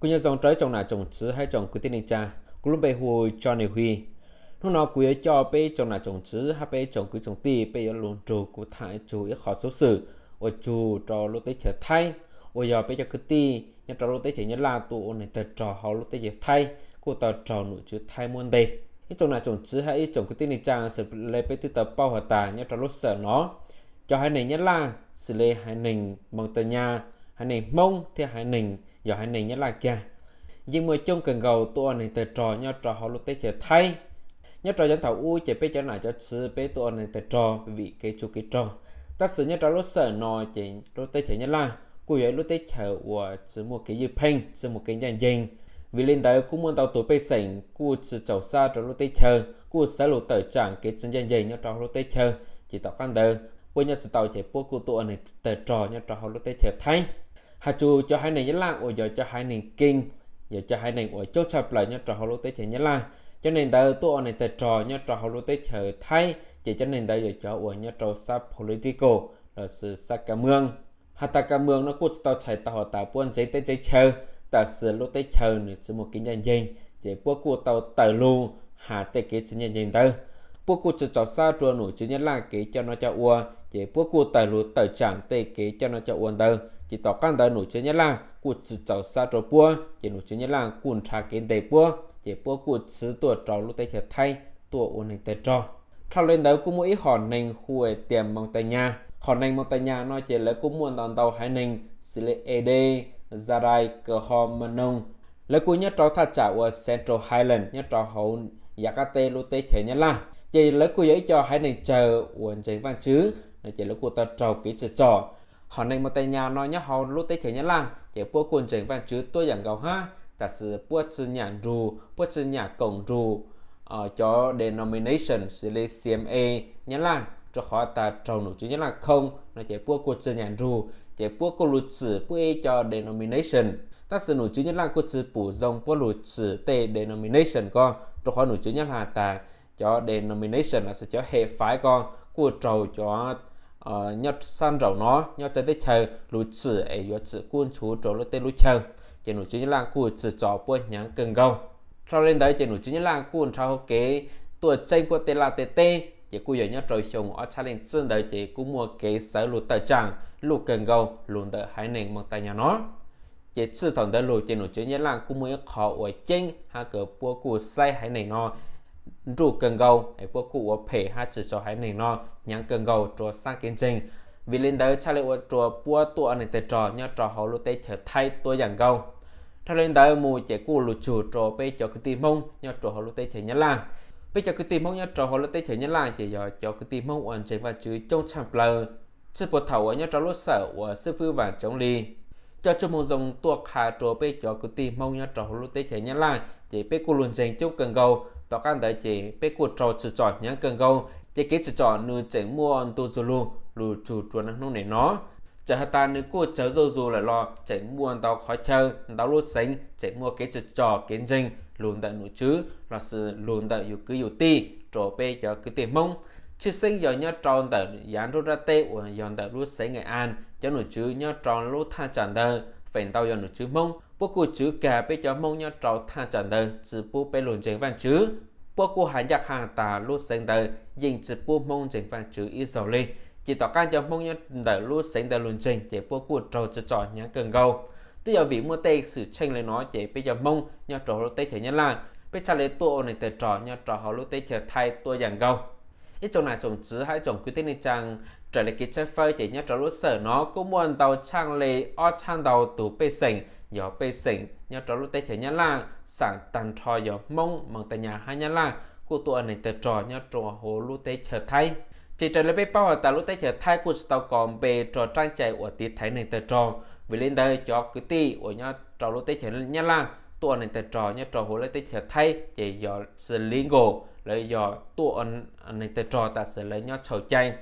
cũng như dòng trái trồng nào trồng chứ hay trồng cứ tin cha cũng lúc bị hồi cho này huy lúc nào cứ cho bé trồng nào trồng chứ hay bé trồng cứ trồng tì bé luôn chủ cứ thái chủ ít khó số sự ở chủ cho lúc tới trở thay ở giờ bé cho cứ tì nhà trò lúc tới trở nhà là tụ này trò họ lúc tới trở thay cô ta trò nụ chứ thay muôn đây chứ cái tin này chàng sẽ lấy cái từ tập bao hòa tà nhớ trong lúc sợ nó cho hai nền nhất là sẽ lấy hai nền bằng tờ nhà hai nền mông thì hai nền do hai nền nhất là kia nhưng mà chung cần gầu tụi này tờ trò nhớ trò họ lúc tới trở thay nhớ trò dân thảo u chỉ biết cho nào cho sự biết tụi này tờ trò vì cái chủ kỳ trò ta sử nhớ trò lúc sợ nó chỉ lúc tới trở nhất là cụ ấy lúc tới trở của sự một cái gì phanh sự một cái nhà dành vì lên tới cũng muốn tàu tụi bây sảnh cú chỉ chầu xa cho lúc tây chờ cú sẽ lộ tờ trạng cái chân dây dây nhau cho lúc tây chờ chỉ tàu căn đời bây giờ chỉ tàu chạy bố cú tụi này tờ trò nhau cho lúc tây chờ thay hà chú cho hai nền nhất là ôi giờ cho hai nền kinh giờ cho hai nền ôi chốt chập lại nhau cho lúc tây chờ nhất là cho nên tờ tụi này tờ trò nhau cho lúc tây chờ thay chỉ cho nên tờ giờ cho ở nhau cho sắp political là sự sắc cảm ơn hà ta cảm ơn nó cú tàu chạy tàu tàu buôn giấy tây giấy chờ ta sẽ lúc tới chờ nữa chứ một cái nhân dân để bố cụ tàu tàu luôn hạ tới kế chữ nhân dân tới bố cụ chỉ cho xa trua nổi chứ nhất là kế cho nó cho ua để bố cụ tàu luôn tàu chẳng tới kế cho nó cho uan tới chỉ tỏ căn tới nổi chứ nhất là cụ chỉ cho xa trua bố chỉ nổi chứ nhất là cụ trả kế đầy bố để bố cụ chỉ tuổi trò lúc tới thiệt thay tuổi uan này tới trò thao lên tới cũng mỗi hòn nành huề tiềm bằng tay nhà hòn nành bằng tay nhà nói chỉ lấy cũng muốn đòn tàu hai nành xử lý ed Zarai Khormanong. Lời cuối nhất trò thả trả ở Central Highland nhất trò hậu Yakate Lute thế nhất là chỉ lấy cô ấy cho hai này chờ uốn giấy văn chứ nó chỉ lấy cô ta trầu kỹ chờ trò họ này một tay nhà nói nhá hậu lúc tới thế nhất là chỉ bố cuốn giấy văn chứ tôi giảng gạo ha ta sẽ bố chữ nhà rù bố chữ nhà cổng rù ở ờ, cho denomination sẽ lấy CMA nhất là cho họ ta trầu nụ chứ nhất là không nó chỉ bố cuốn chữ nhà rù chế bua cô lụt sử bua cho denomination ta sử nụ chữ nhất là cô sử bù dòng bua lụt sử tê denomination con trong khó nụ chữ nhất là ta cho denomination là sẽ cho hệ phái con của trầu cho uh, ờ, nhất san rầu nó nhất cho tới chờ lụt sử ấy do sử quân chú trầu lụt tê lụt chờ chế nụ chữ nhất là cô sử cho bua nhãn cần gâu sau lên đấy chế nụ chữ nhất là quân trao kế tuổi tranh bua tê là tê tê chỉ cú giờ nhất trôi sùng ở cha lên xin đợi chỉ cú mua kế sở lụt tờ chàng lụt cần gâu lụt tờ hai nền một tay nhà nó chỉ sư thần tờ lụt chỉ nụ chứa nhớ là cú mua khó ở trên hai cờ bua cụ say hai nền nó rủ cần gâu ai bua cụ ở phe hai chỉ cho hai nền nó nhắn cần gâu cho sang kiến trình vì lên đời cha lên ở chùa bua tụ nền tờ trò nhớ trò họ lụt tờ trở thay tôi dạng gâu thay lên đời mù chỉ cú lụt chủ trò bây cho cái tìm mông nhớ trò họ lụt tờ trở nhớ là bây giờ cứ tìm mong nhớ trò họ là tay chỉ nhớ lại chỉ do cho cứ tìm mong ổn chỉ và chữ trong chạm lờ sự bột thầu ở nhớ trò lốt sở của sư phụ và chống ly cho cho một dòng tua khá trò bây cho cứ tìm mong nhớ trò họ là tay chỉ nhớ lại chỉ bây cô luôn dành chút cần gầu tỏ căn đại chỉ bây cô trò chỉ trò nhớ cần gầu chỉ cái chỉ trò nửa chỉnh mua ổn tu rồi luôn lù chủ chuẩn nó này nó chợ ta nếu cô chớ dâu dù là lo chạy mua tàu khói chơi tàu lúa sánh chạy mua cái chợ trò kiến dinh luôn tại nụ chứ là sự luôn tại dù cứ dù ti trổ bê cho cứ tiền mông chứ sinh giờ nhớ tròn tại dán rút ra tê của dọn tại lúa sánh ngày an cho nụ chứ nhớ tròn lúa tha tràn đời phèn tao dọn nụ chứ mông bố cô chứ cả bê cho mông nhớ tròn tha tràn đời chỉ bố bê lùn chén vàng chứ bố cô hãy giặc hàng tà lúa sánh đời dình chỉ bố mông chén vàng chứ ít dầu lên chỉ tỏ can cho mong nhân đời luôn sinh đời luôn trình chỉ bố cuộc trò cho trò nhá cần gâu tuy giờ vì mua tê sự tranh lời nói chỉ bây giờ mong nhớ trò lúc tê thể nhân lại bây giờ lấy tua này tê trò nhớ trò họ lúc tê trở thay tua dạng gâu ít chỗ này chồng chữ hai chồng quyết tên này chàng trở lại cái chơi phơi chỉ nhớ trò lúc sở nó cũng muốn tàu trang lê o trang tàu tủ bê sành giờ bê sành nhớ trò lúc tê thể nhân lại sẵn tàn trò nhớ mong mong tại nhà hai nhân lại của tua này tê trò nhớ trò hồ lúc tê trở thay chỉ trở lại bên bao ta lúc tới chờ thay của tàu còn về trò trang chạy của tiết thái nền tờ trò vì lên đây cho cứ ti của nhà trò lúc tới chờ nhá là tụi nền tờ trò nhá trò hồ lấy tới chờ thay chỉ do sự liên gồ lấy do tụi nền tờ trò ta sẽ lấy nhà chầu chạy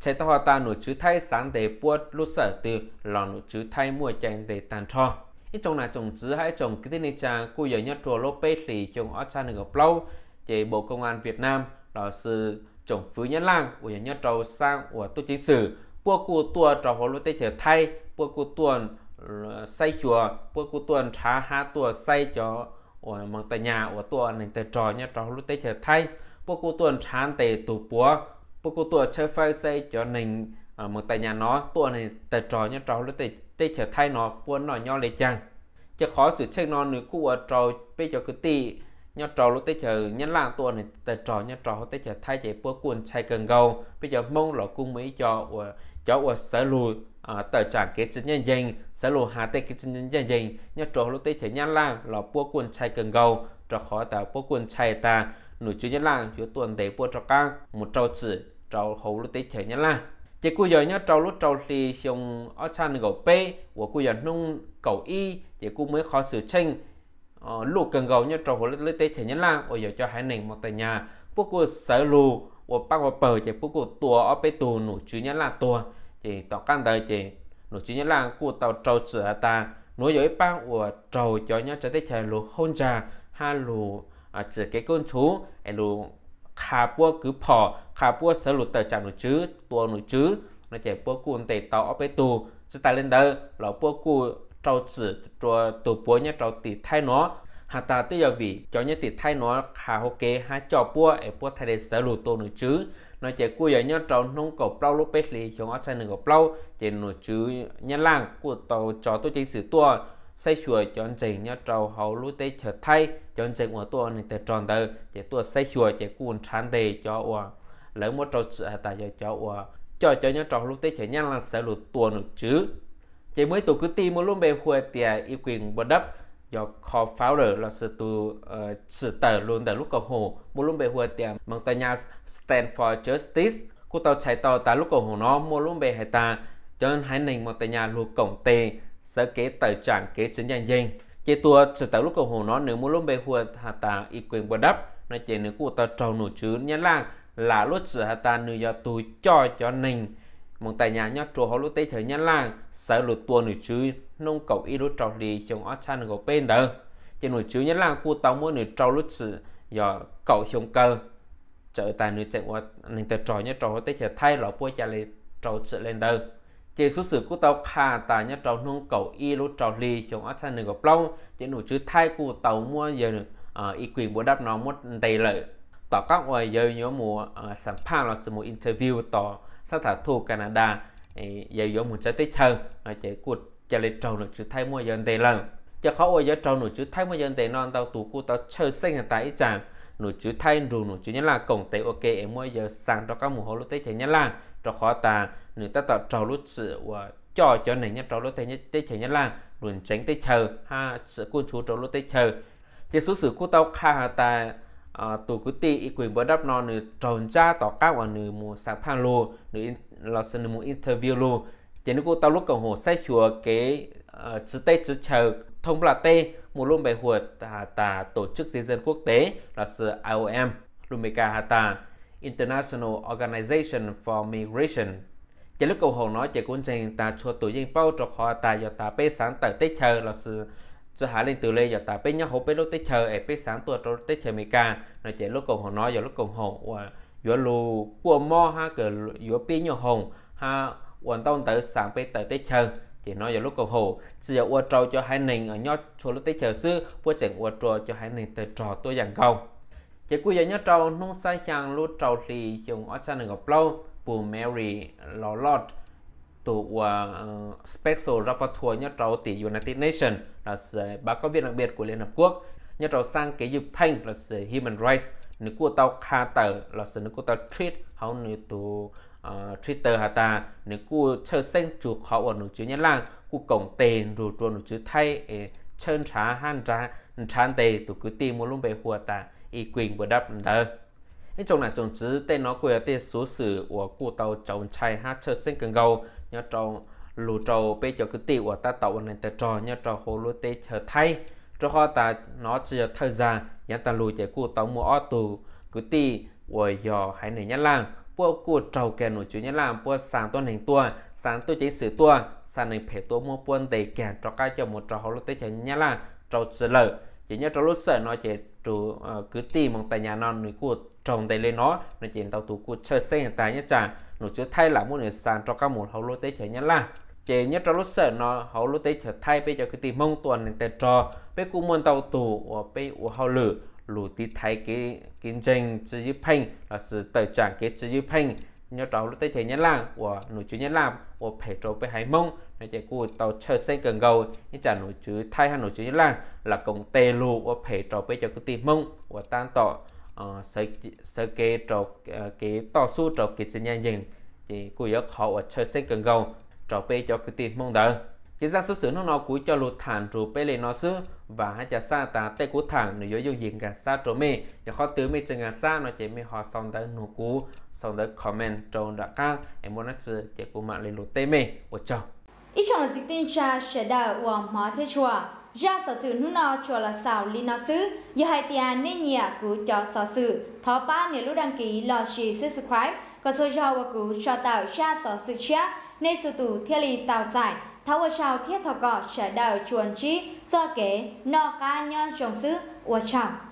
chạy tàu ta nụ chữ thay sáng để buốt lúc sở từ lò nụ chữ thay mua chạy để tàn trò ít trong này trồng chữ hay trồng cái tên này cha cô giờ nhá trò lô bê thì trồng ở cha nửa gọc lâu chỉ bộ công an Việt Nam là sự chồng phứ nhân lang của nhà trầu sang của tôi chính sử bua cụ tua trò hồ lô tê trở thay bua cụ tuần ờ, say chùa bua cụ tuần trá há tua say cho ở mong tại nhà của tua nền tê trò nhà trò hồ lô tê trở thay bua cụ tuần chán tê tù búa bua cụ tua chơi phai say cho nền ờ, mong tại nhà nó tua này tê trò nhà trò hồ lô tê tê thay nó bua nó nho lê chàng chứ khó sự chơi nó nữa cụ ở trò bây giờ cứ tì nhớ trò lúc tới chờ nhân là tuần này tại trò nhớ trò tới chờ thay chạy bữa cuốn chạy cần gầu bây giờ mong là cung mấy cho cho ở sở lùi à, tờ trạng kế chính nhân dân sở lùi hạ tây kế chính nhân dân dân nhớ trò lúc tới chờ nhân là là bữa cuốn chạy cần gầu trò khó tạo bữa cuốn chạy ta nổi chữ nhân là giữa tuần để bữa trò căng một trâu chữ trò hầu lúc tới chờ nhân là chỉ cú giờ nhớ trâu lúc trâu thì xong ở chan gầu p của cú giờ nung cầu y chỉ cú mới khó xử tranh ờ, lù cần gầu nhớ trò hồ lấy tế chả nhân la ở giờ cho hai nền một tại nhà bố cô sở lù ở bác ở bờ chỉ bố cô tua ở bên tù nụ chứ nhân la tua thì tao căn đời chỉ nụ chứ nhân la cô tàu trâu sửa ta nối giờ bác ở trâu cho nhớ trái tế chả lù hôn trà ha lù à, chỉ cái con chú ai à, lù khá bố cứ phò khá bố sở lù tờ chả nụ chứ tua nụ chứ nó chỉ bố cô tề tàu ở bên tù chúng ta lên đây là bố cô trâu chỉ cho tổ bố nhé trâu tỷ thay nó hà ta tới giờ vì cho nhé tỷ thay nó hà ok hà cho bố ở bố thay để sở lù tô nữa chứ nó chỉ cua giờ nhớ trâu nông có bao lúc bếp lì áo ở trên có bao chỉ nữa chứ nhá lang của tàu cho tôi chỉ sử tua xây chùa cho anh chị nhớ trâu hậu lũ tế trở thay cho anh của tôi này tờ tròn tờ chỉ tôi xây chùa chỉ cuốn chán đề cho ua lấy một trâu sự hà ta giờ cho ua cho cho nhớ trâu lũ tế trở nhá lang sở lù tua nữa chứ chỉ mới tổ cứ ti mua luôn bề hùa tiền y quyền bờ đắp do khó pháo rỡ là sự tù ờ, sự tờ luôn tại lúc cầu hồ mua luôn bề hùa tiền bằng tay nhà stand justice cô tàu chạy tàu tại lúc cầu hồ nó mua luôn bề hải ta cho nên hai nình một tay nhà luộc cổng tề sở kế tờ trạng kế chính nhanh dinh chỉ tua sự tờ lúc cầu hồ nó nếu mua luôn bề hùa hà ta y quyền bờ đắp nó chỉ nếu cô tàu trầu nổ chứ nhắn làng là lúc sự hà ta nữ do tù cho cho nình một tài nhà nhớ chùa họ lúc tế thời nhân là sở lụt tuần nửa chứ nông cầu y lúc trọc đi trong ở chăn gò bên đó trên nửa chứ nhân là cô tàu mua nửa trâu lúc sự do cậu hiểm cơ trở tài nửa chạy qua nên tờ trò nhớ trò tế thời thay lọ bôi chả lên trâu sự lên đó chỉ xuất sự cô tàu khả tại nhớ trâu nông cầu y lúc trọc đi trong ở chăn nửa gò plong trên nửa chứ thay cô tàu mua giờ nửa ờ, ý quyền bố đáp nó mất đầy lợi ต่อก้าวอวยเยยอมัวสัมภาษณ์เราสมุอินเทอร์วิวต่อสถานทูตแคนาดาเยยอมัวจะติเชิงเราจะกูจะเลยจองหนูจุดไทยมัวยันเดลังจะเขาอวยจองหนูจุดไทยมัวยันเดนอนเตาตูกูเตาเชิงเส้นกันตายจางหนูจุดไทยดูหนูจุดยันลากงเตโอเคเอ็มมัวเยสั่งต่อก้าวมัวหัวลุเตเฉียนยันลาต่อขอตาหนูตาต่อจองลุจือว่าจ่อจ่อไหนยันจองลุเตยันเตเฉียนยันลาหนุนเจ๋งเตเชิงฮะเสือกุนชูจองลุเตเชิงจะสู้สื่อกูเตาคาตา tổ ờ, tù cứ tì ý quỷ bó đáp nó nữ tròn cha tỏ các ở nữ mù sáng phang lô nữ là sân nữ mù interview lô chỉ nữ cô tao lúc cầu hồ sách chùa cái ờ, chữ tê chữ chờ thông là tê một luôn bài huột hà tà tổ chức di dân quốc tế là sự IOM Lumika hà International Organization for Migration chỉ lúc cầu hồ nói chỉ cuốn trình ta chùa tổ dân bao trọc hòa tà do tà bê sáng tờ tê chờ là sự giờ hạ lên từ lê giờ ta biết nhau hộp biết lúc tới chờ em biết sáng tuổi trâu tới chờ mấy ca nói chuyện lúc còn họ nói giờ lúc còn họ và giờ lù của mo ha cờ giờ bên nhau hồng ha hoàn tông tới sáng bên tới tới chờ thì nói giờ lúc còn hồ chỉ giờ ua trâu cho hai nền ở nhau chỗ lúc tới chờ xưa vua chẳng ua trâu cho hai nền tới trò tôi dàn câu chỉ cuối giờ nhau trâu nông sai sang lúc trâu thì dùng ở xa nền ngọc lâu bù Mary lò lọt tổ à, ờ, Special Rapporteur nhất trâu tỷ United Nations là báo cáo viên đặc biệt của Liên Hợp Quốc nhất trâu sang cái dục thanh là Human Rights nếu của tao kha tờ là sự nếu của tao tweet hậu nếu tổ ờ, Twitter hà ta nếu của chơi xanh chuộc họ ở nụ chữ nhân lang của cổng tên rồi rồi nụ chữ thay eh, chân trả han trả tràn tê tổ cứ tìm một lúc về hùa ta y quyền của đáp đờ nên trong này trong chứ tên nó của tên số sử của cụ tàu chồng trai hát chơi sinh cần gầu nhớ trâu lù trâu bây giờ cứ tiêu của ta tàu này ta trò nhớ trâu hồ lô tê chờ thay cho họ ta nó chờ thời gian nhớ ta lù chạy cụ tàu mua ô tù cứ ti của giờ hãy này nhớ làm bố cụ trâu kè nụ chú nhớ làm bố sáng tuần hình tuần sáng tôi chỉ sử tuần sáng này phải tua mua buôn đầy kè cho cái cho một trò hồ lô tê chờ nhớ làm trâu chờ lợi chỉ nhớ trâu lúc sợ nó chỉ chủ ờ, cứ tì một tài nhà non người cụ trồng đầy lên nó nó chỉ tàu tù cụ chơi xe hiện tại nhớ chàng nó chưa thay là muốn sàn cho các một hậu lô tế chở nhá là chế nhất cho lúc sợ nó hậu lô tế chở thay bây giờ cái tìm mong tuần này tệ trò bây cũng muốn tàu tù và bây u hậu lử lù tí thay cái kinh doanh chữ dư phanh là sự tờ trạng cái chữ dư phanh nhớ cháu lúc tới chế nhân làm của nội chú nhân làm của phải trâu với hải mông nó chạy cụ tàu chờ xe cần gầu như chả nội chú thay hay nội chú nhân làm là công tê lù của phải trâu với cho cái tìm mông của tan tỏ sẽ sẽ cái trò cái to su trò cái chân nhanh dừng thì cô giáo họ ở chơi xe cần gầu trò pe cho cái tiền mong đợi chỉ ra số sửa nó nó của cho lụt thản rồi pe lên nó xưa và hai cho sa ta tê của thản nếu giáo diện cả sa trò mê và khó tứ mê chân cả sa nó chỉ mê họ xong tới nụ cú xong tới comment tròn đã ca em muốn nói chứ chỉ của mạng lên lụt tê mê của chồng ít chọn dịch tin cha sẽ đào và mở thế chùa ra sở sự nu nọ cho là xào li nọ xứ giờ hai tia nên nhỉ cứ cho sở sự thọ ba nếu lúc đăng ký lò chỉ subscribe còn số giàu và cứ cho tạo ra sở sự chia nên sự tủ thiên lý tạo giải tháo và sao thiết thọ cọ sẽ đào chuồn chi do kế nọ ca nhân trồng xứ và trọng